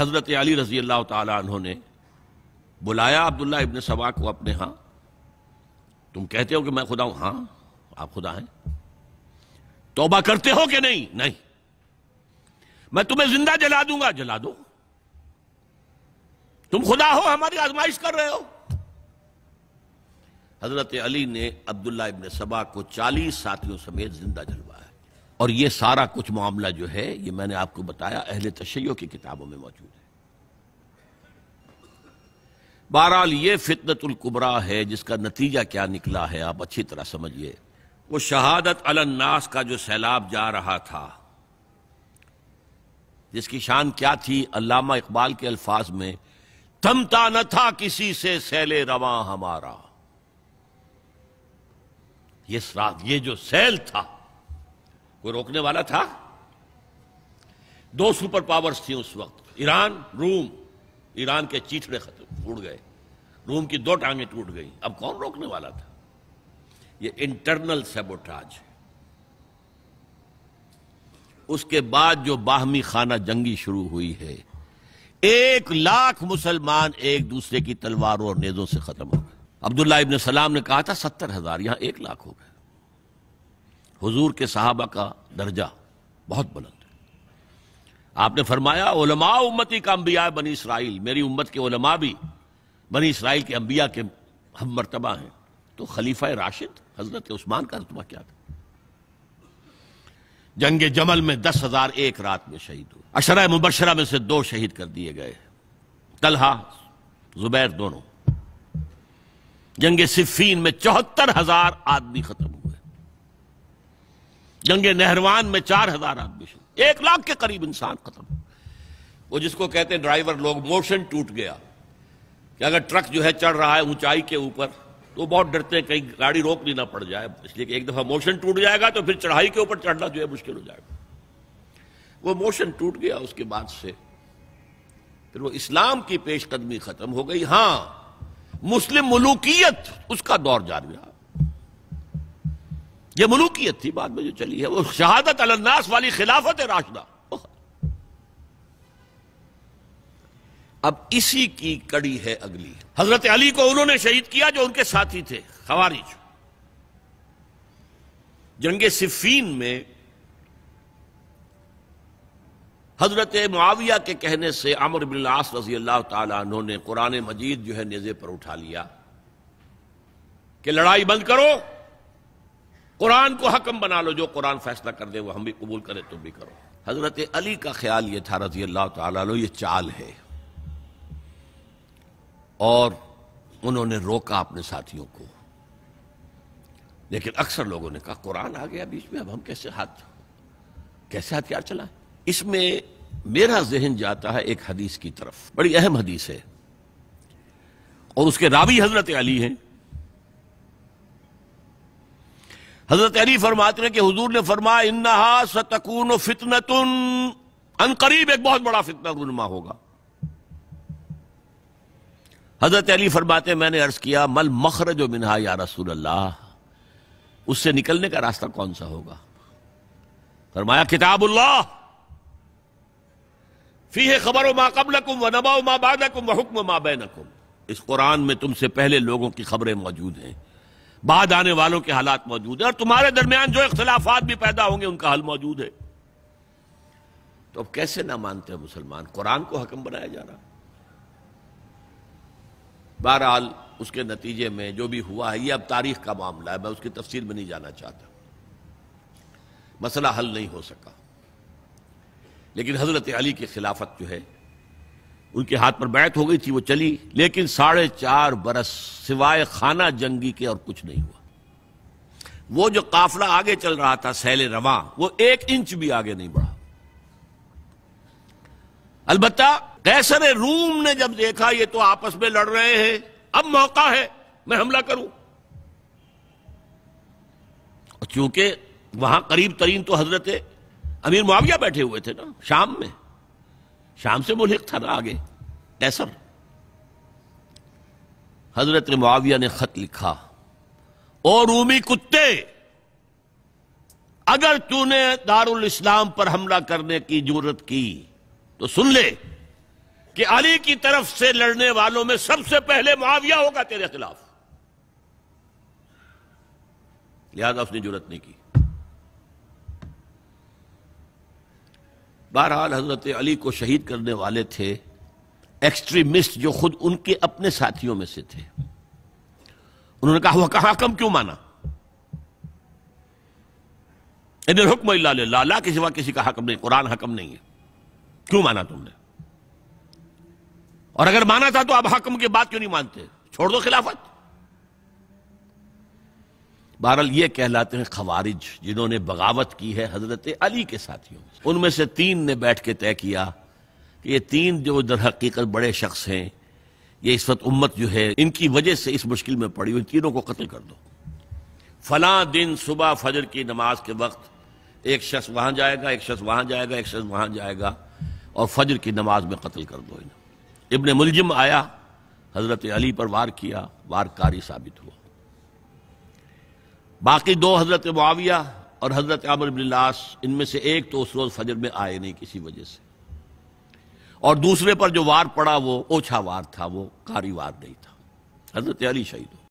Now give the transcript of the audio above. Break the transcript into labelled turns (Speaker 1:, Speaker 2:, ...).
Speaker 1: हज़रत अली रजी अल्लाह तहों ने बुलाया अब्दुल्ला इबन सबा को अपने हाँ तुम कहते हो कि मैं खुदा हूं हाँ आप खुदा हैं तोबा करते हो कि नहीं नहीं मैं तुम्हें जिंदा जला दूंगा जला दो तुम खुदा हो हमारी आजमाइश कर रहे हो हजरत अली ने अब्दुल्ला इबन सबा को चालीस साथियों समेत जिंदा जलवाया और ये सारा कुछ मामला जो है ये मैंने आपको बताया अहले तशैयों की किताबों में मौजूद है बहरहाल ये फितनतुल्कुबरा है जिसका नतीजा क्या निकला है आप अच्छी तरह समझिए वो शहादत अलन्नास का जो सैलाब जा रहा था जिसकी शान क्या थी अल्लामा इकबाल के अल्फाज में थमता न था किसी से सैले रवा हमारा ये ये जो सैल था कोई रोकने वाला था दो सुपर पावर्स थी उस वक्त ईरान रूम ईरान के चीठड़े खत्म उड़ गए रूम की दो टांगें टूट गई अब कौन रोकने वाला था ये इंटरनल सेबोटाज है उसके बाद जो बाहमी खाना जंगी शुरू हुई है एक लाख मुसलमान एक दूसरे की तलवारों और नेजों से खत्म हो गए अब्दुल्ला इबन सलाम ने कहा था सत्तर हजार यहां एक लाख हो गए हुजूर के साहबा का दर्जा बहुत बुलंद है आपने फरमाया उम्मती का अंबिया बनी इसराइल मेरी उम्मत के उलमा भी बनी इसराइल के अंबिया के हम मरतबा हैं तो खलीफा राशिद हजरत उस्मान का रतबा क्या था जंग जमल में दस हजार एक रात में शहीद हुए अशरा मुबशरा में से दो शहीद कर दिए गए तलहा जुबैर दोनों जंग सिफीन में चौहत्तर हजार आदमी खत्म हुए जंगे नहरवान में चार हजार आदमी शहीद एक लाख के करीब इंसान खत्म वो जिसको कहते हैं ड्राइवर लोग मोशन टूट गया कि अगर ट्रक जो है चढ़ रहा है ऊंचाई के ऊपर तो बहुत डरते हैं कहीं गाड़ी रोक भी ना पड़ जाए इसलिए एक दफा मोशन टूट जाएगा तो फिर चढ़ाई के ऊपर चढ़ना जो है मुश्किल हो जाएगा वो मोशन टूट गया उसके बाद से फिर वो इस्लाम की पेशकदमी खत्म हो गई हां मुस्लिम मलूकियत उसका दौर जारी रहा यह मलूकियत थी बाद में जो चली है वो शहादत अलन्नास वाली खिलाफत है राशदा अब इसी की कड़ी है अगली हजरत अली को उन्होंने शहीद किया जो उनके साथी थे खवारिज जंग सिफीन में हजरत मुआविया के कहने से अमर बिलास रजी अल्लाह तु कुरान मजीद जो है नेजे पर उठा लिया कि लड़ाई बंद करो कुरान को हकम बना लो जो कुरान फैसला कर दे वो हम भी कबूल करें तुम भी करो हजरत अली का ख्याल ये था रजी अल्लाह तु ये चाल है और उन्होंने रोका अपने साथियों को लेकिन अक्सर लोगों ने कहा कुरान आ गया बीच में अब हम कैसे हाथ कैसे हथियार चला इसमें मेरा जहन जाता है एक हदीस की तरफ बड़ी अहम हदीस है और उसके रावी हजरत अली हैं हजरत अली फरमाते हैं कि हजूर ने फरमाया इन्ना सतकून फितनतुन अनकरीब एक बहुत बड़ा फितना रुनमा होगा हजरत अली फरमाते मैंने अर्ज किया मल मखरज मिनहा या रसूल अल्लाह उससे निकलने का रास्ता कौन सा होगा फरमाया किताबुल्लाह फी है खबर माँ कबलकुम व नबा मा बादकुम व हुक्म मा बैनकुम इस कुरान में तुमसे पहले लोगों की खबरें मौजूद हैं बाद आने वालों के हालात मौजूद है और तुम्हारे दरमियान जो इख्तलाफात भी पैदा होंगे उनका हल मौजूद है तो अब कैसे ना मानते हैं मुसलमान कुरान को हकम बनाया जा रहा बहरहाल उसके नतीजे में जो भी हुआ है ये अब तारीख का मामला है मैं उसकी तफसील में नहीं जाना चाहता मसला हल नहीं हो सका लेकिन हजरत अली की खिलाफत जो है उनके हाथ पर बैत हो गई थी वो चली लेकिन साढ़े चार बरस सिवाय खाना जंगी के और कुछ नहीं हुआ वो जो काफला आगे चल रहा था सैल रवा वो एक इंच भी आगे नहीं बढ़ा अलबत्ता कैसर रूम ने जब देखा ये तो आपस में लड़ रहे हैं अब मौका है मैं हमला करूं क्योंकि वहां करीब तरीन तो हजरत अमीर मुआविया बैठे हुए थे ना शाम में शाम से मुल्क था ना आगे कैसर हजरत मुआविया ने खत लिखा और रूमी कुत्ते अगर तूने दारुल इस्लाम पर हमला करने की जरूरत की तो सुन ले कि अली की तरफ से लड़ने वालों में सबसे पहले मुआविया होगा तेरे खिलाफ लिहाजा उसने जरूरत नहीं की बहरहाल हजरत अली को शहीद करने वाले थे एक्सट्रीमिस्ट जो खुद उनके अपने साथियों में से थे उन्होंने कहा वह कहा कम क्यों माना इधर हुक्म लाला के सिवा किसी का हकम नहीं कुरान हकम नहीं है क्यों माना तुमने और अगर माना था तो आप हकम के बाद क्यों नहीं मानते छोड़ दो खिलाफत बहरल ये कहलाते हैं खवारिज जिन्होंने बगावत की है हजरत अली के साथियों उनमें से तीन ने बैठ के तय किया कि ये तीन जो दर हकीकत बड़े शख्स हैं ये इस वक्त उम्मत जो है इनकी वजह से इस मुश्किल में पड़ी हुई तीनों को कत्ल कर दो फला दिन सुबह फजर की नमाज के वक्त एक शख्स वहां जाएगा एक शख्स वहां जाएगा एक शख्स वहां जाएगा और फजर की नमाज में कत्ल कर दो इन्हें इबन मुलजिम आया हजरत अली पर वार किया वार कारी साबित हुआ बाकी दो हजरत मुआविया और हजरत आमर बिल्लास इनमें से एक तो उस रोज फजर में आए नहीं किसी वजह से और दूसरे पर जो वार पड़ा वो ओछा वार था वो कारी वार नहीं था हजरत अली शहीद हो